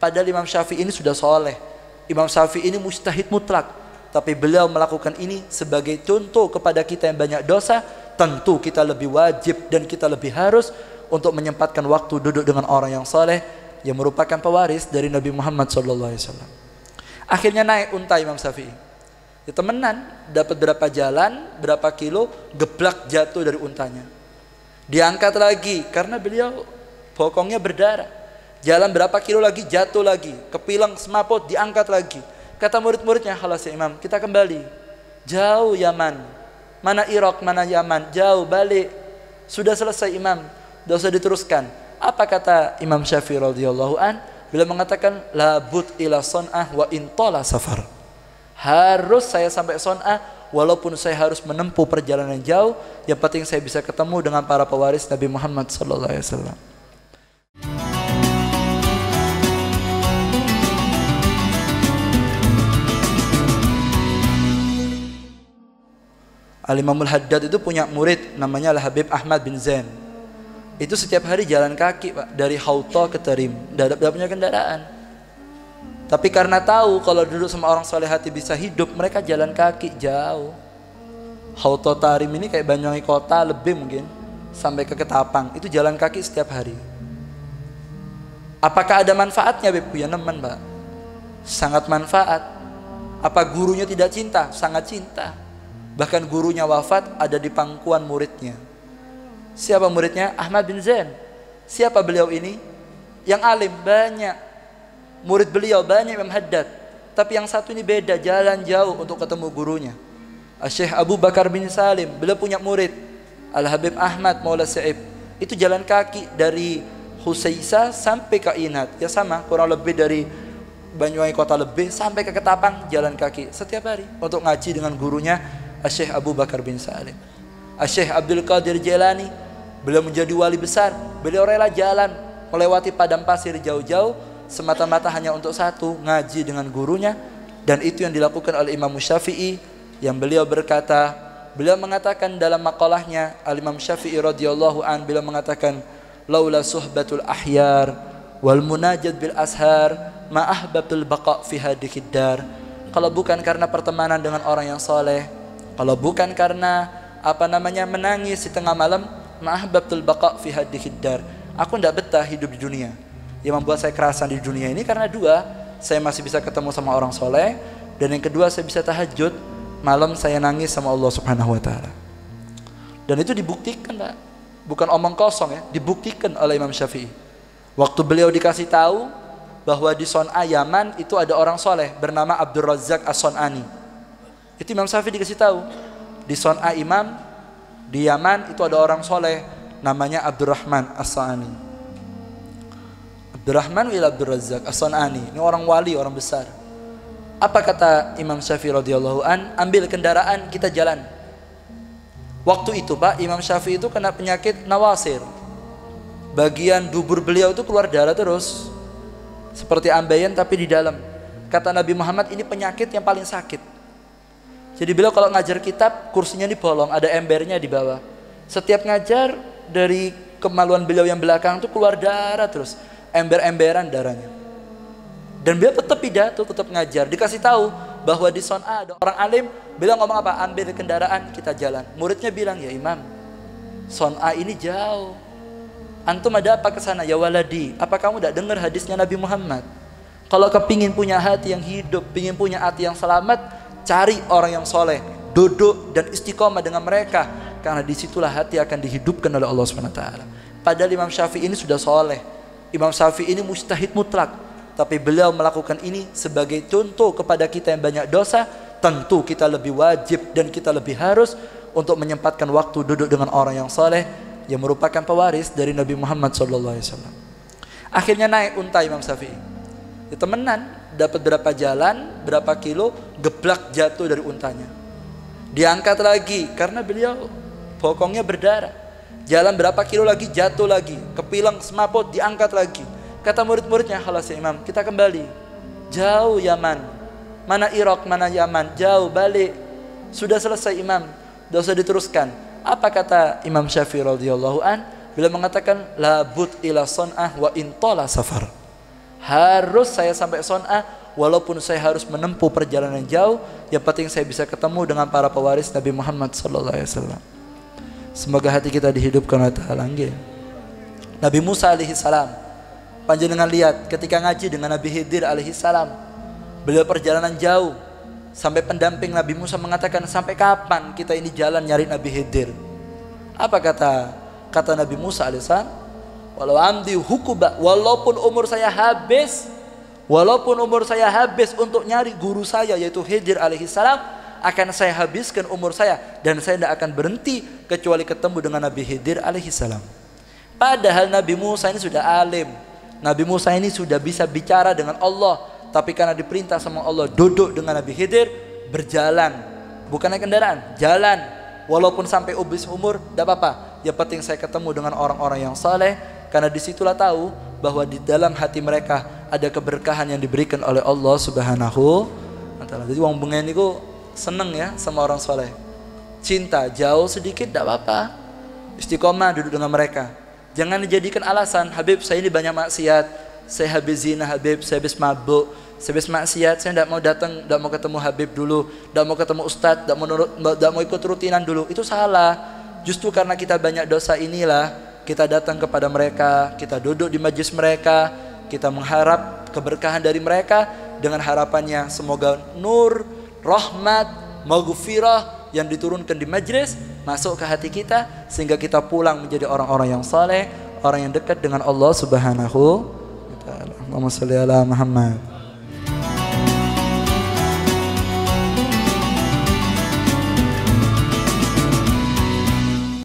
Padahal Imam Syafi'i ini sudah soleh. Imam Syafi'i ini mustahid mutlak. Tapi beliau melakukan ini sebagai contoh kepada kita yang banyak dosa. Tentu kita lebih wajib dan kita lebih harus untuk menyempatkan waktu duduk dengan orang yang soleh yang merupakan pewaris dari Nabi Muhammad SAW. Akhirnya naik unta Imam Syafi'i. Ya, temenan dapat berapa jalan, berapa kilo, geblak jatuh dari untanya. Diangkat lagi karena beliau bokongnya berdarah. Jalan berapa kilo lagi, jatuh lagi. Kepilang semaput, diangkat lagi. Kata murid-muridnya, halas ya imam, kita kembali. Jauh Yaman. Mana Irak, mana Yaman. Jauh, balik. Sudah selesai imam. Tidak usah diteruskan. Apa kata Imam Syafi'i radhiyallahu an? Bila mengatakan, labut ila son'ah wa intola safar. Harus saya sampai son'ah, walaupun saya harus menempuh perjalanan jauh, yang penting saya bisa ketemu dengan para pewaris Nabi Muhammad sallallahu alaihi wasallam. Al-Imamul Haddad itu punya murid namanya Al-Habib Ahmad bin Zain. Itu setiap hari jalan kaki Pak dari Hauta ke Terim, tidak punya kendaraan. Tapi karena tahu kalau duduk sama orang soleh hati bisa hidup, mereka jalan kaki jauh. Hauta Tarim ini kayak Banyuwangi kota lebih mungkin sampai ke Ketapang. Itu jalan kaki setiap hari. Apakah ada manfaatnya bapak punya teman Pak. Sangat manfaat. Apa gurunya tidak cinta? Sangat cinta. Bahkan gurunya wafat ada di pangkuan muridnya. Siapa muridnya? Ahmad bin Zain. Siapa beliau ini? Yang alim banyak. Murid beliau banyak Imam Haddad. Tapi yang satu ini beda, jalan jauh untuk ketemu gurunya. Ah, Syekh Abu Bakar bin Salim, beliau punya murid Al-Habib Ahmad Maula Sa'ib. Itu jalan kaki dari Husaisa sampai ke Inat. Ya sama, kurang lebih dari Banyuwangi kota lebih sampai ke Ketapang jalan kaki setiap hari untuk ngaji dengan gurunya Syekh Abu Bakar bin Salim. Syekh Abdul Qadir Jelani beliau menjadi wali besar. Beliau rela jalan melewati padang pasir jauh-jauh semata-mata hanya untuk satu, ngaji dengan gurunya dan itu yang dilakukan oleh Imam Syafi'i yang beliau berkata, beliau mengatakan dalam makalahnya Al-Imam Syafi'i radhiyallahu an beliau mengatakan laula suhbatul ahyar wal munajat bil ashar ma ahbabtul baqa fi hadhihi dar. Kalau bukan karena pertemanan dengan orang yang soleh, kalau bukan karena apa namanya menangis di tengah malam, betul baqa fi hidar. Aku tidak betah hidup di dunia. Yang membuat saya kerasan di dunia ini karena dua, saya masih bisa ketemu sama orang soleh dan yang kedua saya bisa tahajud malam saya nangis sama Allah Subhanahu wa taala. Dan itu dibuktikan, Bukan omong kosong ya, dibuktikan oleh Imam Syafi'i. Waktu beliau dikasih tahu bahwa di Son'a Yaman itu ada orang soleh bernama Abdul Razak As-Son'ani. Itu Imam Syafi'i dikasih tahu. Di Son'a Imam, di Yaman itu ada orang soleh namanya Abdurrahman As-Sa'ani. Abdurrahman wil Abdul as sani Ini orang wali, orang besar. Apa kata Imam Syafi'i radhiyallahu an? Ambil kendaraan, kita jalan. Waktu itu, Pak, Imam Syafi'i itu kena penyakit nawasir. Bagian dubur beliau itu keluar darah terus. Seperti ambeien tapi di dalam. Kata Nabi Muhammad ini penyakit yang paling sakit. Jadi beliau kalau ngajar kitab kursinya ini bolong, ada embernya di bawah. Setiap ngajar dari kemaluan beliau yang belakang tuh keluar darah terus, ember-emberan darahnya. Dan beliau tetap pidato, tetap ngajar. Dikasih tahu bahwa di A ada orang alim, beliau ngomong apa? Ambil kendaraan, kita jalan. Muridnya bilang, ya imam, son A ini jauh. Antum ada apa ke sana? Ya waladi, apa kamu tidak dengar hadisnya Nabi Muhammad? Kalau kepingin punya hati yang hidup, pingin punya hati yang selamat, cari orang yang soleh, duduk dan istiqomah dengan mereka, karena disitulah hati akan dihidupkan oleh Allah swt. Padahal Imam Syafi'i ini sudah soleh, Imam Syafi'i ini mustahid mutlak, tapi beliau melakukan ini sebagai contoh kepada kita yang banyak dosa. Tentu kita lebih wajib dan kita lebih harus untuk menyempatkan waktu duduk dengan orang yang soleh yang merupakan pewaris dari Nabi Muhammad SAW. Akhirnya naik unta Imam Syafi'i ya temenan dapat berapa jalan berapa kilo geblak jatuh dari untanya diangkat lagi karena beliau bokongnya berdarah jalan berapa kilo lagi jatuh lagi kepilang semaput diangkat lagi kata murid-muridnya halas ya imam kita kembali jauh Yaman mana irok mana Yaman jauh balik sudah selesai imam tidak usah diteruskan apa kata Imam Syafi'i radhiyallahu an bila mengatakan labut ila son'ah wa intola safar harus saya sampai Son'a walaupun saya harus menempuh perjalanan jauh, yang penting saya bisa ketemu dengan para pewaris Nabi Muhammad sallallahu alaihi wasallam. Semoga hati kita dihidupkan oleh Ta'ala Nabi Musa alaihi salam panjenengan lihat ketika ngaji dengan Nabi Hidir alaihi salam beliau perjalanan jauh sampai pendamping Nabi Musa mengatakan sampai kapan kita ini jalan nyari Nabi Hidir? apa kata kata Nabi Musa alaihi salam Walau amdi hukuba, walaupun umur saya habis, walaupun umur saya habis untuk nyari guru saya yaitu Hijr alaihi salam, akan saya habiskan umur saya dan saya tidak akan berhenti kecuali ketemu dengan Nabi Hidir alaihi salam. Padahal Nabi Musa ini sudah alim. Nabi Musa ini sudah bisa bicara dengan Allah, tapi karena diperintah sama Allah duduk dengan Nabi Hidir berjalan, bukan naik kendaraan, jalan. Walaupun sampai ubis umur, tidak apa-apa. Yang penting saya ketemu dengan orang-orang yang saleh, karena disitulah tahu bahwa di dalam hati mereka ada keberkahan yang diberikan oleh Allah Subhanahu wa taala. Jadi wong ini kok seneng ya sama orang soleh. Cinta jauh sedikit tidak apa-apa. Istiqomah duduk dengan mereka. Jangan dijadikan alasan, Habib saya ini banyak maksiat, saya habis zina Habib, saya habis mabuk, saya habis maksiat, saya tidak mau datang, tidak mau ketemu Habib dulu, tidak mau ketemu Ustadz, tidak mau, tidak mau ikut rutinan dulu. Itu salah. Justru karena kita banyak dosa inilah kita datang kepada mereka, kita duduk di majlis mereka, kita mengharap keberkahan dari mereka dengan harapannya semoga nur, rahmat, maghfirah yang diturunkan di majlis masuk ke hati kita sehingga kita pulang menjadi orang-orang yang saleh, orang yang dekat dengan Allah Subhanahu wa taala. Allahumma shalli ala Muhammad.